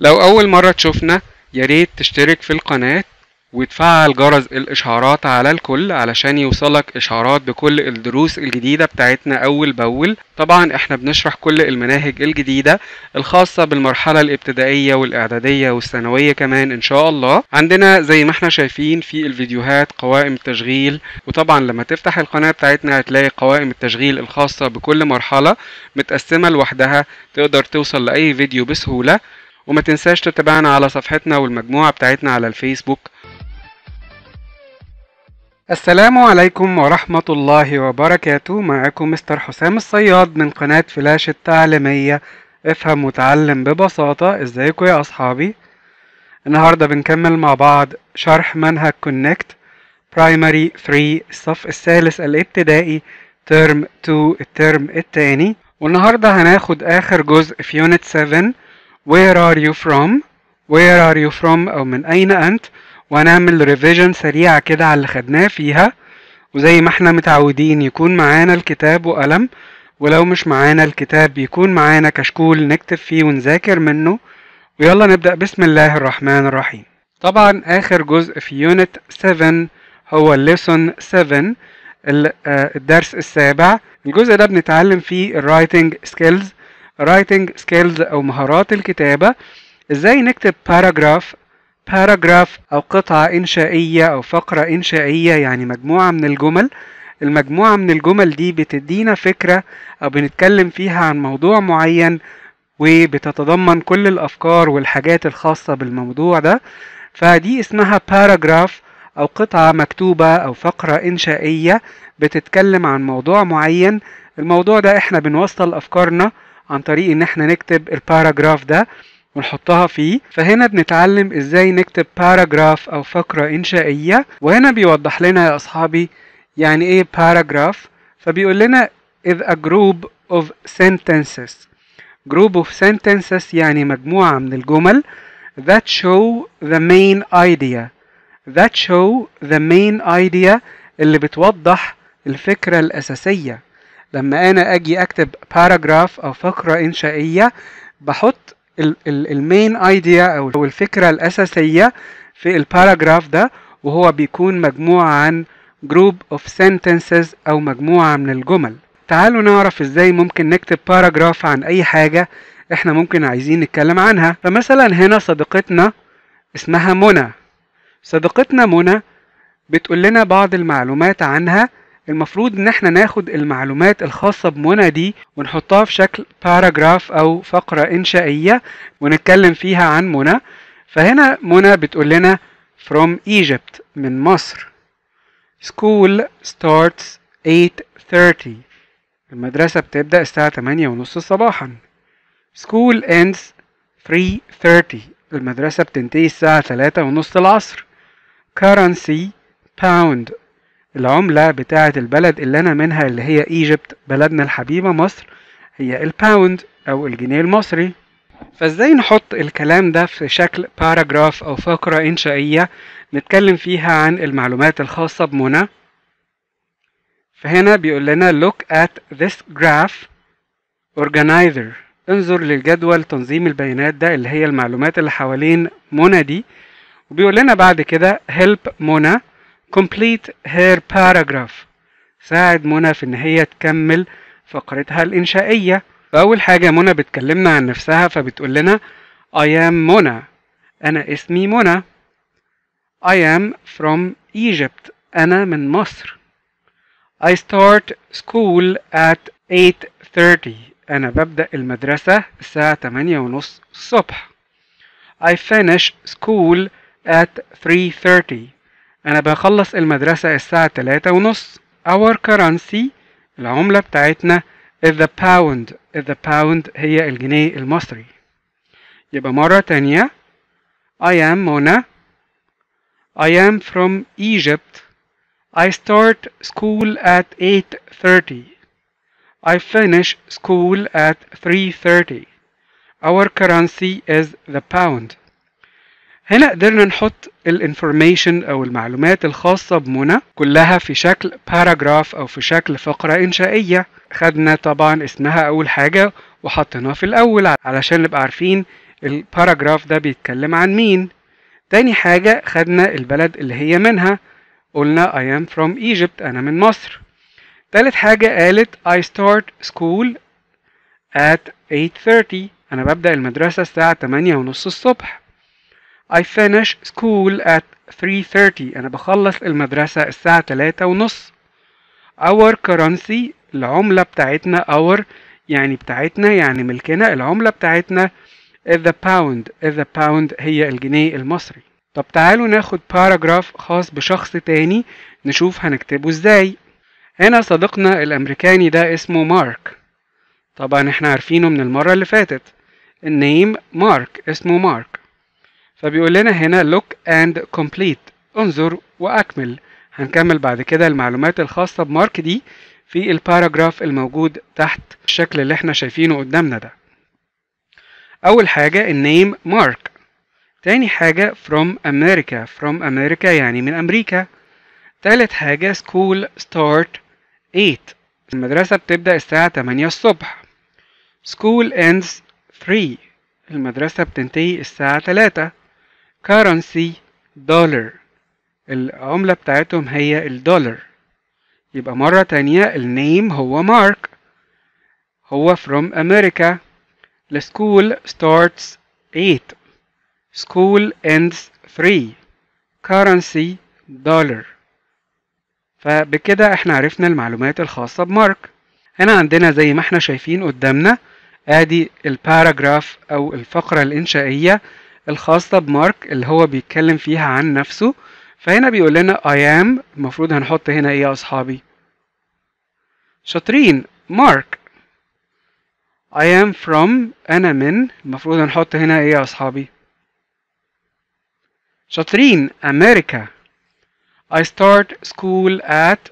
لو أول مرة تشوفنا ياريت تشترك في القناة وتفعل جرس الإشعارات على الكل علشان يوصلك إشعارات بكل الدروس الجديدة بتاعتنا أول بأول طبعا احنا بنشرح كل المناهج الجديدة الخاصة بالمرحلة الابتدائية والإعدادية والثانوية كمان إن شاء الله عندنا زي ما احنا شايفين في الفيديوهات قوائم التشغيل وطبعا لما تفتح القناة بتاعتنا هتلاقي قوائم التشغيل الخاصة بكل مرحلة متقسمة لوحدها تقدر توصل لأي فيديو بسهولة وما تنساش تتابعنا على صفحتنا والمجموعة بتاعتنا على الفيسبوك السلام عليكم ورحمة الله وبركاته معكم مستر حسام الصياد من قناة فلاش التعليمية افهم وتعلم ببساطة ازيكم يا اصحابي النهاردة بنكمل مع بعض شرح منهج كونكت برايمري 3 الصف الثالث الابتدائي ترم 2 الترم التاني والنهاردة هناخد اخر جزء في يونت 7 where are you from where are you from او من اين انت وهنعمل ريفيجن سريعة كده على اللي خدناه فيها وزي ما احنا متعودين يكون معانا الكتاب وقلم ولو مش معانا الكتاب يكون معانا كشكول نكتب فيه ونذاكر منه ويلا نبدأ بسم الله الرحمن الرحيم طبعا آخر جزء في يونت 7 هو الليسون 7 آه، الدرس السابع الجزء ده بنتعلم فيه الرايتنج سكيلز writing skills أو مهارات الكتابة إزاي نكتب paragraph paragraph أو قطعة إنشائية أو فقرة إنشائية يعني مجموعة من الجمل المجموعة من الجمل دي بتدينا فكرة أو بنتكلم فيها عن موضوع معين وبتتضمن كل الأفكار والحاجات الخاصة بالموضوع ده فدي اسمها paragraph أو قطعة مكتوبة أو فقرة إنشائية بتتكلم عن موضوع معين الموضوع ده إحنا بنوصل أفكارنا عن طريق ان احنا نكتب الباراجراف ده ونحطها فيه فهنا بنتعلم ازاي نكتب باراجراف او فقرة انشائية وهنا بيوضح لنا يا اصحابي يعني ايه باراجراف فبيقول لنا is a group of sentences group of sentences يعني مجموعة من الجمل that show the main idea that show the main idea اللي بتوضح الفكرة الأساسية لما انا اجي اكتب باراجراف او فقره انشائيه بحط المين ايديا او الفكره الاساسيه في الباراجراف ده وهو بيكون مجموعه عن جروب اوف sentences او مجموعه من الجمل تعالوا نعرف ازاي ممكن نكتب باراجراف عن اي حاجه احنا ممكن عايزين نتكلم عنها فمثلا هنا صديقتنا اسمها منى صديقتنا منى بتقول لنا بعض المعلومات عنها المفروض ان احنا ناخد المعلومات الخاصه بمنى دي ونحطها في شكل باراجراف او فقره انشائيه ونتكلم فيها عن منى فهنا منى بتقول لنا from Egypt من مصر school starts 8:30 المدرسة بتبدأ الساعة 8:30 صباحا school ends 3:30 المدرسة بتنتهي الساعة 3:30 العصر currency pound العملة بتاعة البلد اللي أنا منها اللي هي إيجيبت بلدنا الحبيبة مصر هي الباوند أو الجنيه المصري فازاي نحط الكلام ده في شكل باراجراف أو فقرة إنشائية نتكلم فيها عن المعلومات الخاصة بمنى فهنا بيقول لنا look at this graph organizer انظر للجدول تنظيم البيانات ده اللي هي المعلومات اللي حوالين منى دي وبيقول لنا بعد كده help منى complete her paragraph ساعد منى في ان هي تكمل فقرتها الانشائيه فاول حاجه منى بتكلمنا عن نفسها فبتقول لنا I am منى انا اسمي منى I am from Egypt انا من مصر I start school at 8:30 أنا ببدأ المدرسة الساعة 8.30 ونص الصبح I finish school at 3:30 أنا بخلص المدرسة الساعة تلاتة ونص our currency العملة بتاعتنا is the pound is the pound هي الجنيه المصري يبقى مرة تانية I am Mona I am from Egypt I start school at 8.30 I finish school at 3.30 Our currency is the pound هنا قدرنا نحط الانفورميشن او المعلومات الخاصه بمنى كلها في شكل باراجراف او في شكل فقره انشائيه خدنا طبعا اسمها اول حاجه وحطيناه في الاول علشان نبقى عارفين الباراجراف ده بيتكلم عن مين تاني حاجه خدنا البلد اللي هي منها قلنا I am from Egypt انا من مصر تالت حاجه قالت I start school at 8:30 انا ببدا المدرسه الساعه 8:30 الصبح I finish school at 3.30 أنا بخلص المدرسة الساعة 3.30 ونص Our currency العملة بتاعتنا our يعني بتاعتنا يعني ملكنا العملة بتاعتنا is the pound is the pound هي الجنيه المصري طب تعالوا ناخد باراجراف خاص بشخص تاني نشوف هنكتبه ازاي هنا صديقنا الامريكاني ده اسمه مارك طبعا احنا عارفينه من المرة اللي فاتت النيم مارك اسمه مارك فبيقول لنا هنا look and complete انظر وأكمل هنكمل بعد كده المعلومات الخاصة بمارك دي في الباراجراف الموجود تحت الشكل اللي احنا شايفينه قدامنا ده أول حاجة النيم مارك تاني حاجة from America from America يعني من أمريكا تالت حاجة school start 8 المدرسة بتبدأ الساعة 8 الصبح school ends 3 المدرسة بتنتهي الساعة 3 currency dollar العملة بتاعتهم هي الدولار يبقى مرة تانية النيم هو مارك هو from America the school starts 8 school ends 3 currency dollar فبكده احنا عرفنا المعلومات الخاصة بمارك هنا عندنا زي ما احنا شايفين قدامنا ادي الباراجراف او الفقرة الانشائية الخاصة بمارك اللي هو بيتكلم فيها عن نفسه فهنا بيقول لنا I am المفروض هنحط هنا ايه يا اصحابي شاطرين مارك I am from أنا من المفروض هنحط هنا إيه يا أصحابي؟ شاطرين أمريكا I start school at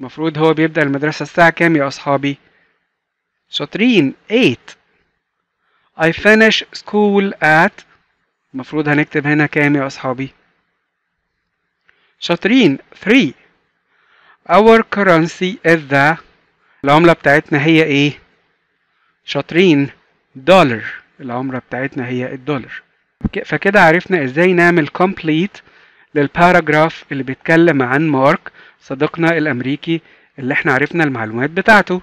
المفروض هو بيبدأ المدرسة الساعة كام يا أصحابي؟ شاطرين 8 I finish school at المفروض هنكتب هنا كام يا أصحابي شاطرين 3 our currency is the العملة بتاعتنا هي ايه شاطرين دولار العملة بتاعتنا هي الدولار فكده عرفنا ازاي نعمل complete للباراجراف اللي بيتكلم عن مارك صديقنا الامريكي اللي احنا عرفنا المعلومات بتاعته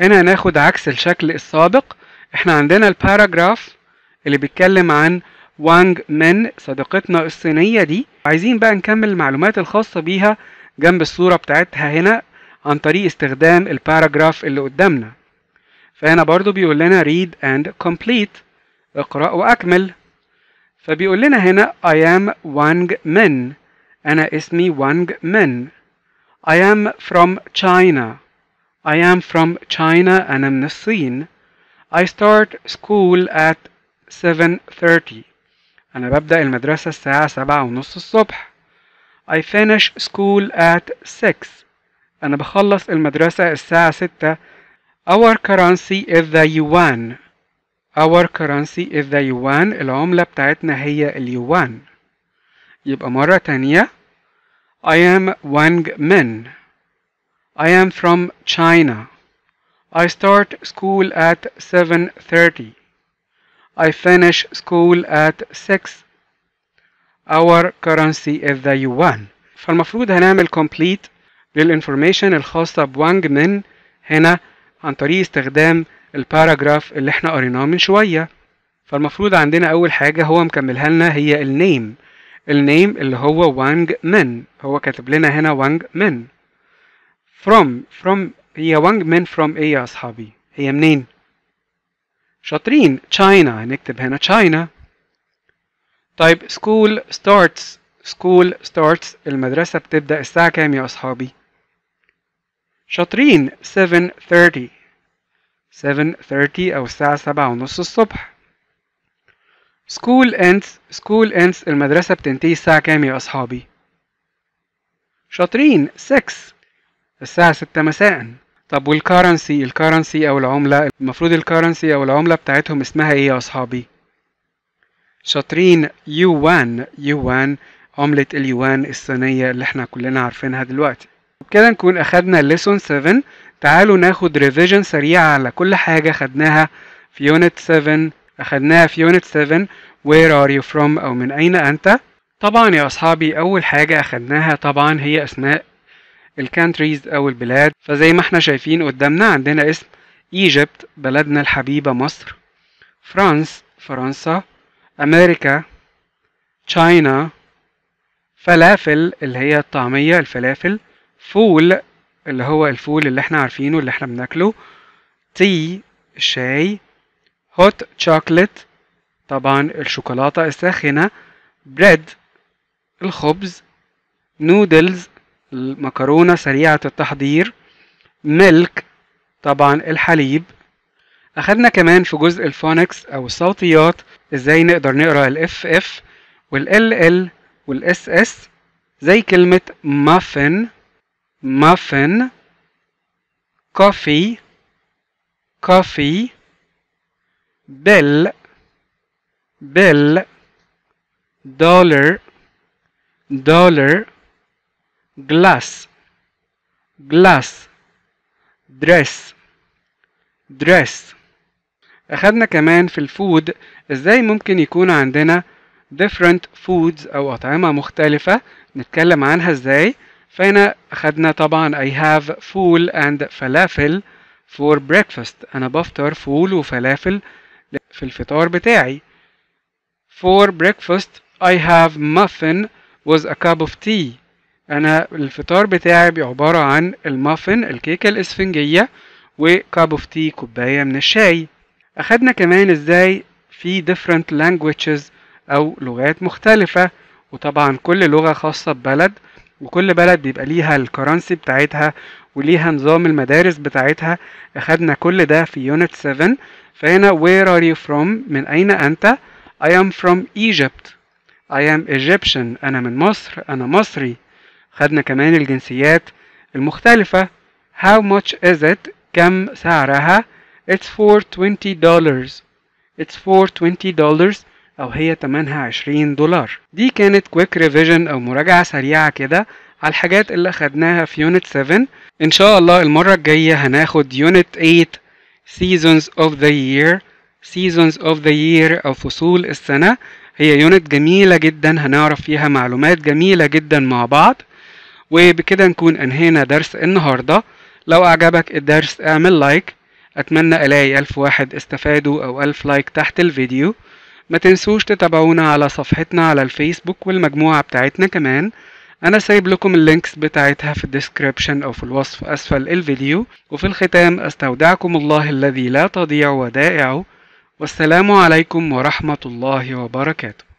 هنا هناخد عكس الشكل السابق احنا عندنا الباراجراف اللي بيتكلم عن وانج من صديقتنا الصينية دي عايزين بقى نكمل المعلومات الخاصة بيها جنب الصورة بتاعتها هنا عن طريق استخدام الباراجراف اللي قدامنا فهنا برضو بيقول لنا read and complete اقرأ وأكمل فبيقول لنا هنا I am Wang Min أنا اسمي Wang Min I am from China I am from China أنا من الصين I start school at 7:30 أنا ببدأ المدرسة الساعة سبعة ونص الصبح I finish school at six أنا بخلص المدرسة الساعة ستة Our currency is the yuan Our currency is the yuan العملة بتاعتنا هي اليوان يبقى مرة تانية I am Wang Min I am from China I start school at 7:30 I finish school at 6 our currency is the yuan فالمفروض هنعمل complete للinformation الخاصة بوانج من هنا عن طريق استخدام الباراجراف اللي احنا قريناه من شوية فالمفروض عندنا أول حاجة هو مكملها لنا هي النيم النيم اللي هو وانج من هو كاتب لنا هنا وانج من from from هي وانج من from ايه يا أصحابي هي منين شاطرين China هنكتب هنا China طيب school starts school starts المدرسة بتبدأ الساعة كام يا أصحابي؟ شاطرين 7:30 7:30 أو الساعة سبعة ونص الصبح school ends school ends المدرسة بتنتهي الساعة كام يا أصحابي؟ شاطرين 6 الساعة ستة مساءً طب والكارنسي الكارنسي او العملة المفروض الكارنسي او العملة بتاعتهم اسمها ايه يا اصحابي شاطرين يوان يوان عملة اليوان الصينية اللي احنا كلنا عارفينها دلوقتي كده نكون اخدنا ليسون 7 تعالوا ناخد ريفيجن سريعة على كل حاجة خدناها في يونت 7 اخدناها في يونت 7 where are you from او من اين انت طبعا يا اصحابي اول حاجة اخدناها طبعا هي اسماء الكانتريز أو البلاد فزي ما احنا شايفين قدامنا عندنا اسم ايجيبت بلدنا الحبيبة مصر فرانس فرنسا أمريكا تشاينا فلافل اللي هي الطعمية الفلافل فول اللي هو الفول اللي احنا عارفينه اللي احنا بناكله تي الشاي هوت تشوكلت طبعا الشوكولاتة الساخنة بريد الخبز نودلز المكرونة سريعة التحضير ملك طبعا الحليب أخدنا كمان في جزء الفونكس أو الصوتيات إزاي نقدر نقرأ ال FF وال LL وال SS زي كلمة مافن مافن coffee coffee bill bill dollar dollar glass glass dress dress أخدنا كمان في الفود إزاي ممكن يكون عندنا different foods أو أطعمة مختلفة نتكلم عنها إزاي فهنا أخدنا طبعا I have فول and فلافل for breakfast أنا بفطر فول وفلافل في الفطار بتاعي for breakfast I have muffin with a cup of tea انا الفطار بتاعي عباره عن المافن الكيكه الاسفنجيه وكاب اوف تي كوبايه من الشاي اخدنا كمان ازاي في different languages او لغات مختلفه وطبعا كل لغه خاصه ببلد وكل بلد بيبقى ليها الكرنسي بتاعتها وليها نظام المدارس بتاعتها اخدنا كل ده في يونت 7 فهنا where are you from من اين انت I am from Egypt I am Egyptian انا من مصر انا مصري خدنا كمان الجنسيات المختلفة how much is it كم سعرها it's for twenty dollars it's for twenty dollars أو هي تمنها عشرين دولار دي كانت quick revision أو مراجعة سريعة كده على الحاجات اللي خدناها في يونت 7 إن شاء الله المرة الجاية هناخد يونت 8 seasons of the year seasons of the year أو فصول السنة هي يونت جميلة جدا هنعرف فيها معلومات جميلة جدا مع بعض وبكده نكون انهينا درس النهارده لو اعجبك الدرس اعمل لايك اتمنى الاقي الف واحد استفادوا او الف لايك تحت الفيديو ما تنسوش تتابعونا على صفحتنا على الفيسبوك والمجموعة بتاعتنا كمان أنا سايب لكم اللينكس بتاعتها في الديسكريبشن أو في الوصف أسفل الفيديو وفي الختام أستودعكم الله الذي لا تضيع ودائعه والسلام عليكم ورحمة الله وبركاته